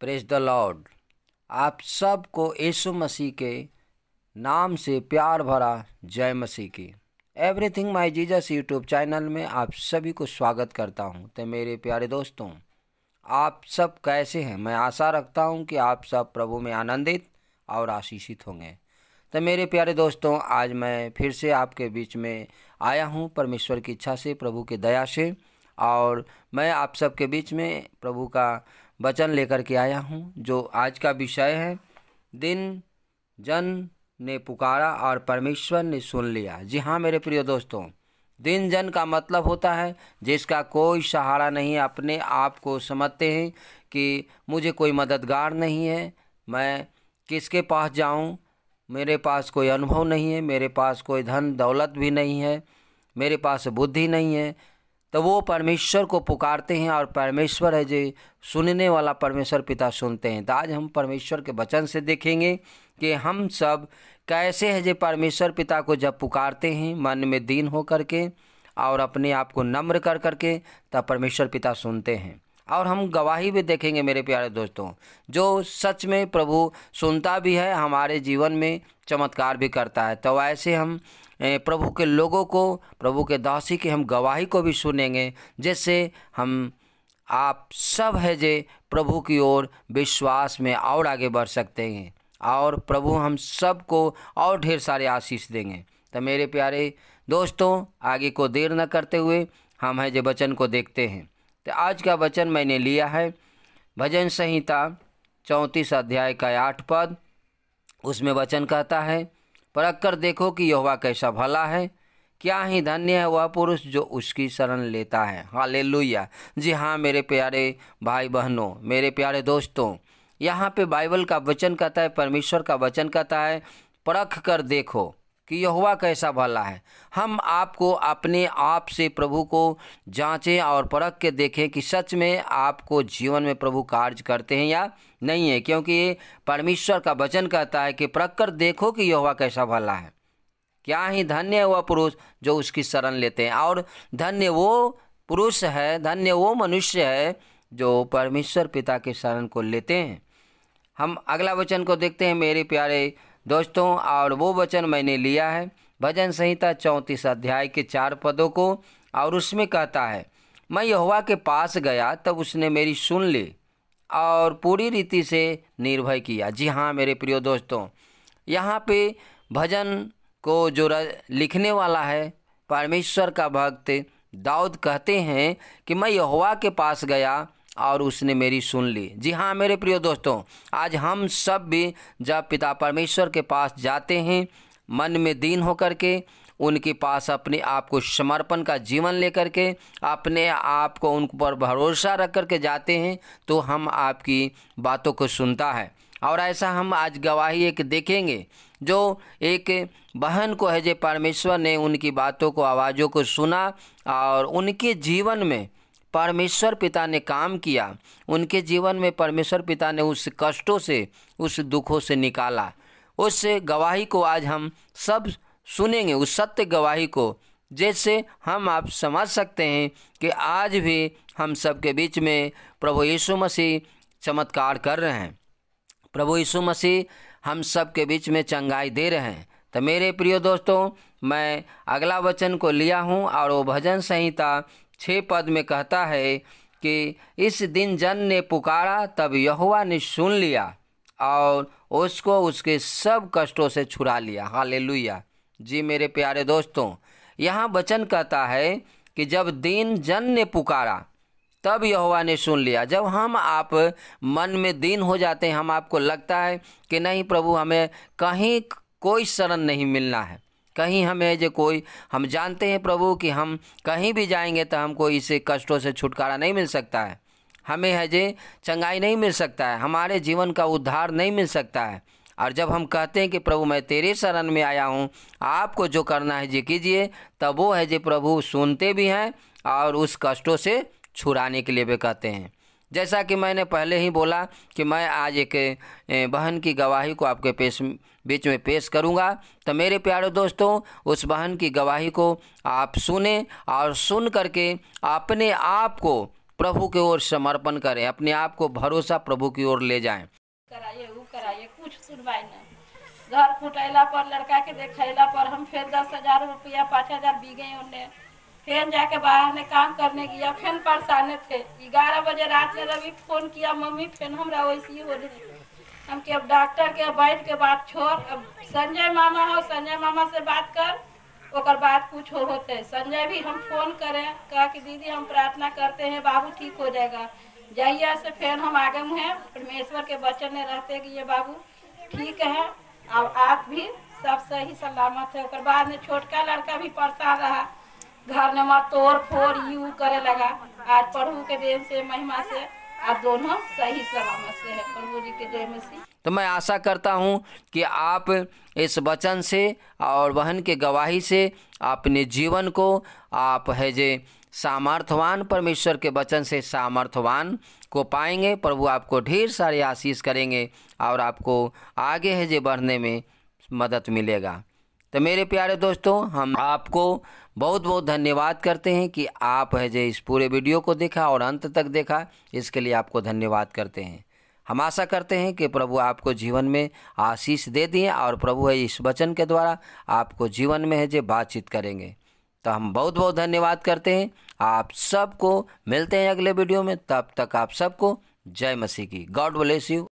praise the Lord आप सबको यीशु मसीह के नाम से प्यार भरा जय मसीह की everything my Jesus YouTube channel में आप सभी को स्वागत करता हूं तो मेरे प्यारे दोस्तों आप सब कैसे हैं मैं आशा रखता हूं कि आप सब प्रभु में आनंदित और आशीषित होंगे तो मेरे प्यारे दोस्तों आज मैं फिर से आपके बीच में आया हूँ परमेश्वर की इच्छा से प्रभु की दया से और मैं आप सबके बीच में प्रभु का वचन लेकर के आया हूँ जो आज का विषय है दिन जन ने पुकारा और परमेश्वर ने सुन लिया जी हाँ मेरे प्रिय दोस्तों दिन जन का मतलब होता है जिसका कोई सहारा नहीं अपने आप को समझते हैं कि मुझे कोई मददगार नहीं है मैं किसके पास जाऊं मेरे पास कोई अनुभव नहीं है मेरे पास कोई धन दौलत भी नहीं है मेरे पास बुद्धि नहीं है तो वो परमेश्वर को पुकारते हैं और परमेश्वर है जो सुनने वाला परमेश्वर पिता सुनते हैं तो आज हम परमेश्वर के वचन से देखेंगे कि हम सब कैसे है जो परमेश्वर पिता को जब पुकारते हैं मन में दीन हो करके और अपने आप को नम्र कर करके तब परमेश्वर पिता सुनते हैं और हम गवाही भी देखेंगे मेरे प्यारे दोस्तों जो सच में प्रभु सुनता भी है हमारे जीवन में चमत्कार भी करता है तो ऐसे हम प्रभु के लोगों को प्रभु के दासी की हम गवाही को भी सुनेंगे जैसे हम आप सब है जे प्रभु की ओर विश्वास में और आगे बढ़ सकते हैं और प्रभु हम सबको और ढेर सारे आशीष देंगे तो मेरे प्यारे दोस्तों आगे को देर न करते हुए हम है जे वचन को देखते हैं तो आज का वचन मैंने लिया है भजन संहिता चौंतीस अध्याय का आठ पद उसमें वचन कहता है परख कर देखो कि यहोवा कैसा भला है क्या ही धन्य है वह पुरुष जो उसकी शरण लेता है हालेलुया जी हाँ मेरे प्यारे भाई बहनों मेरे प्यारे दोस्तों यहाँ पे बाइबल का वचन कहता है परमेश्वर का वचन कहता है परख कर देखो कि यहुआ कैसा भला है हम आपको अपने आप से प्रभु को जांचें और परख के देखें कि सच में आपको जीवन में प्रभु कार्य करते हैं या नहीं है क्योंकि परमेश्वर का वचन कहता है कि परख कर देखो कि यहुआ कैसा भला है क्या ही धन्य वह पुरुष जो उसकी शरण लेते हैं और धन्य वो पुरुष है धन्य वो मनुष्य है जो परमेश्वर पिता के शरण को लेते हैं हम अगला वचन को देखते हैं मेरे प्यारे दोस्तों और वो वचन मैंने लिया है भजन संहिता चौंतीस अध्याय के चार पदों को और उसमें कहता है मैं यहुआ के पास गया तब उसने मेरी सुन ली और पूरी रीति से निर्भय किया जी हाँ मेरे प्रिय दोस्तों यहाँ पे भजन को जो लिखने वाला है परमेश्वर का भक्त दाऊद कहते हैं कि मैं यहुआ के पास गया और उसने मेरी सुन ली जी हाँ मेरे प्रिय दोस्तों आज हम सब भी जब पिता परमेश्वर के पास जाते हैं मन में दीन होकर के उनके पास अपने आप को समर्पण का जीवन लेकर के अपने आप को उन पर भरोसा रख कर के जाते हैं तो हम आपकी बातों को सुनता है और ऐसा हम आज गवाही एक देखेंगे जो एक बहन को है जो परमेश्वर ने उनकी बातों को आवाज़ों को सुना और उनके जीवन में परमेश्वर पिता ने काम किया उनके जीवन में परमेश्वर पिता ने उस कष्टों से उस दुखों से निकाला उस गवाही को आज हम सब सुनेंगे उस सत्य गवाही को जैसे हम आप समझ सकते हैं कि आज भी हम सब के बीच में प्रभु यीशु मसीह चमत्कार कर रहे हैं प्रभु यीशु मसीह हम सब के बीच में चंगाई दे रहे हैं तो मेरे प्रिय दोस्तों मैं अगला वचन को लिया हूँ और वो भजन संहिता छः पद में कहता है कि इस दिन जन ने पुकारा तब यहुआ ने सुन लिया और उसको उसके सब कष्टों से छुड़ा लिया हालेलुया जी मेरे प्यारे दोस्तों यहाँ वचन कहता है कि जब दीन जन ने पुकारा तब यहोवा ने सुन लिया जब हम आप मन में दीन हो जाते हैं हम आपको लगता है कि नहीं प्रभु हमें कहीं कोई शरण नहीं मिलना है कहीं हमें जो कोई हम जानते हैं प्रभु कि हम कहीं भी जाएंगे तो हमको इसे कष्टों से छुटकारा नहीं मिल सकता है हमें है जे चंगाई नहीं मिल सकता है हमारे जीवन का उद्धार नहीं मिल सकता है और जब हम कहते हैं कि प्रभु मैं तेरे शरण में आया हूँ आपको जो करना है जे कीजिए तब वो है जे प्रभु सुनते भी हैं और उस कष्टों से छुड़ाने के लिए भी कहते हैं जैसा कि मैंने पहले ही बोला कि मैं आज एक बहन की गवाही को आपके पेश बीच में पेश करूंगा तो मेरे प्यारे दोस्तों उस बहन की गवाही को आप सुने और सुन करके अपने आप को प्रभु की ओर समर्पण करें अपने आप को भरोसा प्रभु की ओर ले जाएं कराइए वो कराइए कुछ सुनवाई नहीं घर फुटेला पर लड़का के देखेला पर हम फिर दस हजार रुपया पाँच हजार बी गए उन्हें फिर जाके बाहर ने काम करने गया फिर परेशान थे ग्यारह बजे रात में रवि फोन किया मम्मी फिर हमारा वैसी हो रही हम के अब डॉक्टर के बैठ के बात छोड़ अब संजय मामा हो संजय मामा से बात कर और बात कुछ हो होते संजय भी हम फोन करें कहा कि दीदी हम प्रार्थना करते हैं बाबू ठीक हो जाएगा जाइए से फिर हम आगे हैं परमेश्वर के बचन में रहते कि ये बाबू ठीक है और आप भी सब सही सलामत है और बाद में छोटका लड़का भी परेशान रहा घर ने माँ तोड़ फोड़ यू करे लगा आज प्रभु के देव से महिमा से आप दोनों सही सलामत से है प्रभु जी के जय मसीह तो मैं आशा करता हूँ कि आप इस वचन से और बहन के गवाही से अपने जीवन को आप है जे सामर्थवान परमेश्वर के वचन से सामर्थवान को पाएंगे प्रभु आपको ढेर सारे आशीष करेंगे और आपको आगे है जे बढ़ने में मदद मिलेगा तो मेरे प्यारे दोस्तों हम आपको बहुत बहुत धन्यवाद करते हैं कि आप है जो इस पूरे वीडियो को देखा और अंत तक देखा इसके लिए आपको धन्यवाद करते हैं हम आशा करते हैं कि प्रभु आपको जीवन में आशीष दे दिए और प्रभु है इस वचन के द्वारा आपको जीवन में है जो बातचीत करेंगे तो हम बहुत बहुत धन्यवाद करते हैं आप सबको मिलते हैं अगले वीडियो में तब तक आप सबको जय मसीह की गॉड ब्लेस यू